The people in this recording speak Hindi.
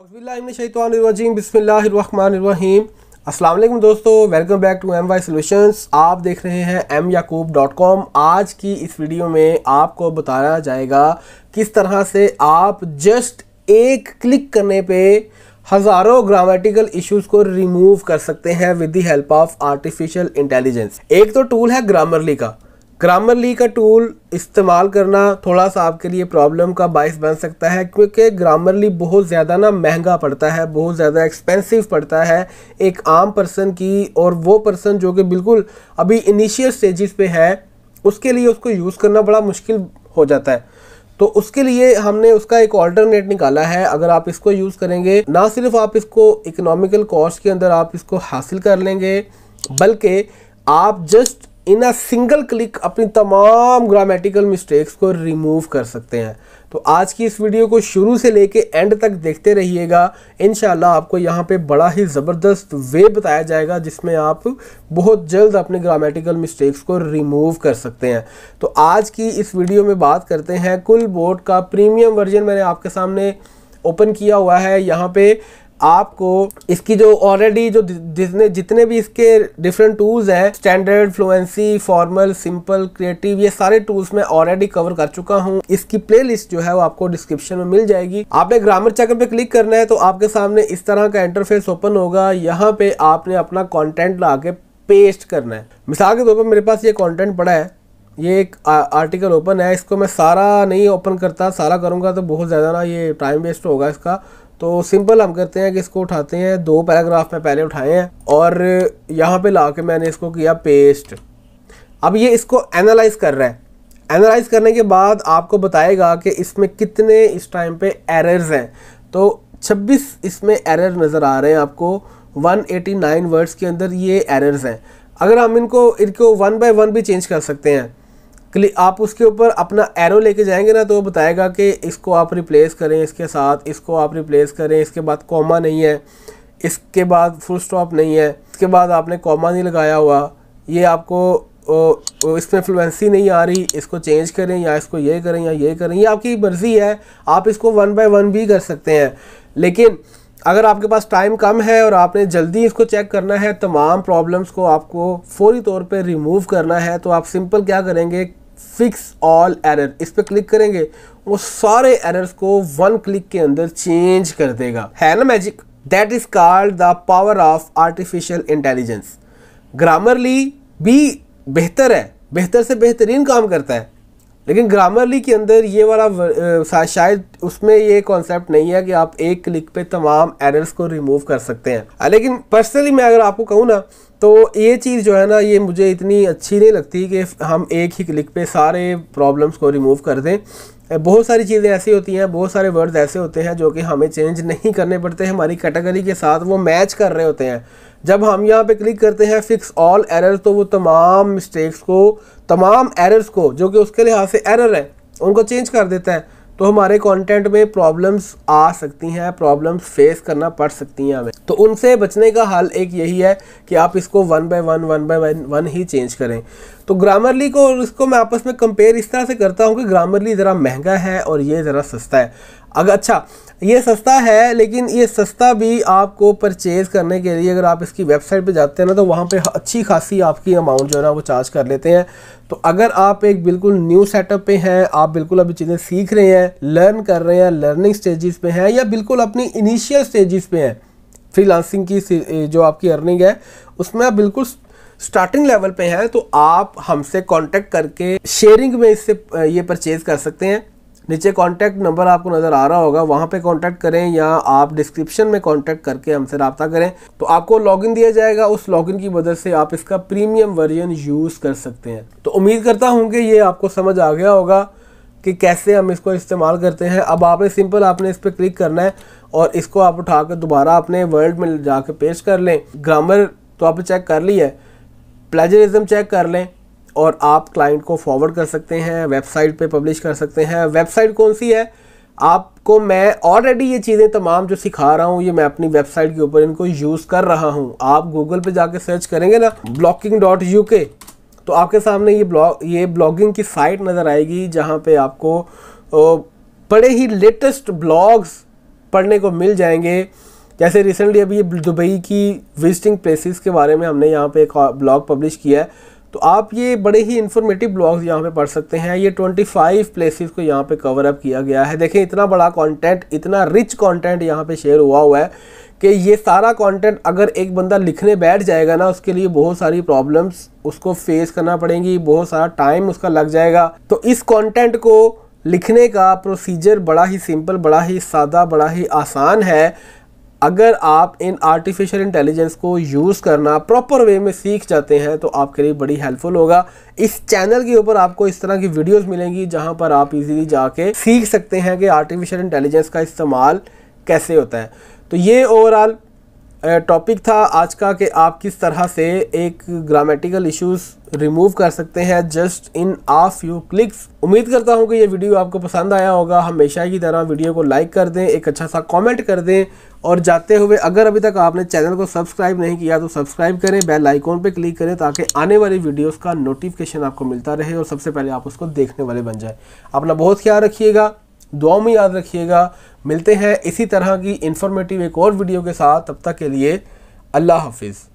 बिस्मिल्लाहिर्रहमानिर्रहीम अस्सलाम वालेकुम दोस्तों welcome back to M Y solutions आप देख रहे हैं एम याकूब डॉट कॉम आज की इस वीडियो में आपको बताया जाएगा किस तरह से आप जस्ट एक क्लिक करने पे हज़ारों ग्रामेटिकल इश्यूज को रिमूव कर सकते हैं with the help of artificial intelligence एक तो टूल है ग्रामरली का ग्रामरली का टूल इस्तेमाल करना थोड़ा सा आपके लिए प्रॉब्लम का बायस बन सकता है क्योंकि ग्रामरली बहुत ज़्यादा ना महंगा पड़ता है बहुत ज़्यादा एक्सपेंसिव पड़ता है एक आम पर्सन की और वो पर्सन जो कि बिल्कुल अभी इनिशियल स्टेजेस पे है उसके लिए उसको यूज़ करना बड़ा मुश्किल हो जाता है तो उसके लिए हमने उसका एक ऑल्टरनेट निकाला है अगर आप इसको यूज़ करेंगे ना सिर्फ आप इसको इकोनॉमिकल कॉस्ट के अंदर आप इसको हासिल कर लेंगे बल्कि आप just in a single click अपनी तमाम ग्रामेटिकल मिस्टेक्स को रिमूव कर सकते हैं तो आज की इस वीडियो को शुरू से लेके एंड तक देखते रहिएगा इन आपको यहाँ पे बड़ा ही ज़बरदस्त वे बताया जाएगा जिसमें आप बहुत जल्द अपने ग्रामेटिकल मिस्टेक्स को रिमूव कर सकते हैं तो आज की इस वीडियो में बात करते हैं कुल बोर्ड का प्रीमियम वर्जन मैंने आपके सामने ओपन किया हुआ है यहाँ पे आपको इसकी जो ऑलरेडी जो जितने जितने भी इसके डिफरेंट टूल्स हैं standard fluency formal simple creative ये सारे टूल्स मैं ऑलरेडी कवर कर चुका हूँ इसकी प्लेलिस्ट जो है वो आपको डिस्क्रिप्शन में मिल जाएगी आपने ग्रामर चेकर पे क्लिक करना है तो आपके सामने इस तरह का इंटरफेस ओपन होगा यहाँ पे आपने अपना कॉन्टेंट ला के पेस्ट करना है मिसाल के तौर पर मेरे पास ये कॉन्टेंट पड़ा है ये एक आ, आर्टिकल ओपन है इसको मैं सारा नहीं ओपन करता सारा करूंगा तो बहुत ज़्यादा ना ये टाइम वेस्ट होगा इसका तो सिंपल हम करते हैं कि इसको उठाते हैं दो पैराग्राफ में पहले उठाए हैं और यहाँ पे ला के मैंने इसको किया पेस्ट अब ये इसको एनालाइज कर रहा है एनालाइज करने के बाद आपको बताएगा कि इसमें कितने इस टाइम पे एरर्स हैं तो 26 इसमें एरर नज़र आ रहे हैं आपको 189 वर्ड्स के अंदर ये एरर्स हैं अगर हम इनको इनको वन बाय वन भी चेंज कर सकते हैं आप उसके ऊपर अपना एरो लेके जाएंगे ना तो वो बताएगा कि इसको आप रिप्लेस करें इसके साथ इसको आप रिप्लेस करें इसके बाद कॉमा नहीं है इसके बाद फुल स्टॉप नहीं है इसके बाद आपने कॉमा नहीं लगाया हुआ ये आपको इसमें फ्लुएंसी नहीं आ रही इसको चेंज करें या इसको ये करें या ये करें ये आपकी मर्ज़ी है आप इसको वन बाय वन भी कर सकते हैं लेकिन अगर आपके पास टाइम कम है और आपने जल्दी इसको चेक करना है तमाम प्रॉब्लम्स को आपको फौरी तौर पे रिमूव करना है तो आप सिंपल क्या करेंगे फिक्स ऑल एरर इस पर क्लिक करेंगे वो सारे एरर्स को वन क्लिक के अंदर चेंज कर देगा है ना magic that is called the power of artificial intelligence Grammarly भी बेहतर है बेहतर से बेहतरीन काम करता है लेकिन ग्रामरली के अंदर ये वाला शायद उसमें ये कॉन्सेप्ट नहीं है कि आप एक क्लिक पे तमाम एरर्स को रिमूव कर सकते हैं लेकिन पर्सनली मैं अगर आपको कहूँ ना तो ये चीज़ जो है ना ये मुझे इतनी अच्छी नहीं लगती कि हम एक ही क्लिक पे सारे प्रॉब्लम्स को रिमूव कर दें बहुत सारी चीज़ें ऐसी होती हैं बहुत सारे वर्ड्स ऐसे होते हैं जो कि हमें चेंज नहीं करने पड़ते हमारी कैटेगरी के साथ वो मैच कर रहे होते हैं जब हम यहाँ पे क्लिक करते हैं फिक्स ऑल एरर तो वो तमाम मिस्टेक्स को तमाम एरर्स को जो कि उसके लिहाज से एरर है उनको चेंज कर देता है तो हमारे कंटेंट में प्रॉब्लम्स आ सकती हैं प्रॉब्लम्स फेस करना पड़ सकती हैं हमें तो उनसे बचने का हल एक यही है कि आप इसको one by one one by one one ही चेंज करें तो ग्रामरली को इसको मैं आपस में कंपेयर इस तरह से करता हूँ कि ग्रामरली ज़रा महंगा है और ये ज़रा सस्ता है अगर अच्छा ये सस्ता है लेकिन ये सस्ता भी आपको परचेज़ करने के लिए अगर आप इसकी वेबसाइट पे जाते हैं ना तो वहाँ पे अच्छी खासी आपकी अमाउंट जो है ना वो चार्ज कर लेते हैं तो अगर आप एक बिल्कुल न्यू सेटअप पे हैं आप बिल्कुल अभी चीज़ें सीख रहे हैं लर्न कर रहे हैं लर्निंग स्टेजेस पे हैं या बिल्कुल अपनी इनिशियल स्टेजेस पे हैं लांसिंग की जो आपकी अर्निंग है उसमें आप बिल्कुल स्टार्टिंग लेवल पे हैं तो आप हमसे कांटेक्ट करके शेयरिंग में इससे ये परचेज़ कर सकते हैं नीचे कॉन्टैक्ट नंबर आपको नज़र आ रहा होगा वहाँ पे कॉन्टैक्ट करें या आप डिस्क्रिप्शन में कॉन्टैक्ट करके हमसे रबता करें तो आपको लॉगिन दिया जाएगा उस लॉगिन की मदद से आप इसका प्रीमियम वर्जन यूज़ कर सकते हैं तो उम्मीद करता हूँ कि ये आपको समझ आ गया होगा कि कैसे हम इसको इस्तेमाल करते हैं अब आपने सिंपल आपने इस पर क्लिक करना है और इसको आप उठा कर दोबारा अपने वर्ल्ड में कर पेश कर लें ग्रामर तो आपने चेक कर ली है प्लेजरिज्म चेक कर लें और आप क्लाइंट को फॉरवर्ड कर सकते हैं वेबसाइट पे पब्लिश कर सकते हैं वेबसाइट कौन सी है आपको मैं ऑलरेडी ये चीज़ें तमाम जो सिखा रहा हूँ ये मैं अपनी वेबसाइट के ऊपर इनको यूज़ कर रहा हूँ आप गूगल पे जाके सर्च करेंगे ना ब्लॉकिंग डॉट यू के तो आपके सामने ये ब्लॉग ये ब्लॉगिंग की साइट नज़र आएगी जहाँ पे आपको बड़े ही लेटेस्ट ब्लॉग्स पढ़ने को मिल जाएंगे जैसे रिसेंटली अभी ये दुबई की विजिटिंग प्लेसेस के बारे में हमने यहाँ पे एक ब्लॉग पब्लिश किया है तो आप ये बड़े ही इन्फॉर्मेटिव ब्लॉग्स यहाँ पे पढ़ सकते हैं ये 25 प्लेसेस को यहाँ पे कवर अप किया गया है देखें इतना बड़ा कंटेंट इतना रिच कंटेंट यहाँ पे शेयर हुआ हुआ है कि ये सारा कंटेंट अगर एक बंदा लिखने बैठ जाएगा ना उसके लिए बहुत सारी प्रॉब्लम्स उसको फेस करना पड़ेंगी बहुत सारा टाइम उसका लग जाएगा तो इस कॉन्टेंट को लिखने का प्रोसीजर बड़ा ही सिंपल बड़ा ही सादा बड़ा ही आसान है अगर आप इन आर्टिफिशियल इंटेलिजेंस को यूज़ करना प्रॉपर वे में सीख जाते हैं तो आपके लिए बड़ी हेल्पफुल होगा इस चैनल के ऊपर आपको इस तरह की वीडियोस मिलेंगी जहां पर आप इजीली जाके सीख सकते हैं कि आर्टिफिशियल इंटेलिजेंस का इस्तेमाल कैसे होता है तो ये ओवरऑल टॉपिक था आज का कि आप किस तरह से एक ग्रामेटिकल इश्यूज रिमूव कर सकते हैं just in a few clicks उम्मीद करता हूं कि ये वीडियो आपको पसंद आया होगा हमेशा की तरह वीडियो को लाइक कर दें एक अच्छा सा कमेंट कर दें और जाते हुए अगर अभी तक आपने चैनल को सब्सक्राइब नहीं किया तो सब्सक्राइब करें बेल आइकॉन पर क्लिक करें ताकि आने वाली वीडियोज़ का नोटिफिकेशन आपको मिलता रहे और सबसे पहले आप उसको देखने वाले बन जाए अपना बहुत ख्याल रखिएगा दुआ में याद रखिएगा मिलते हैं इसी तरह की इन्फॉर्मेटिव एक और वीडियो के साथ तब तक के लिए अल्लाह हाफिज़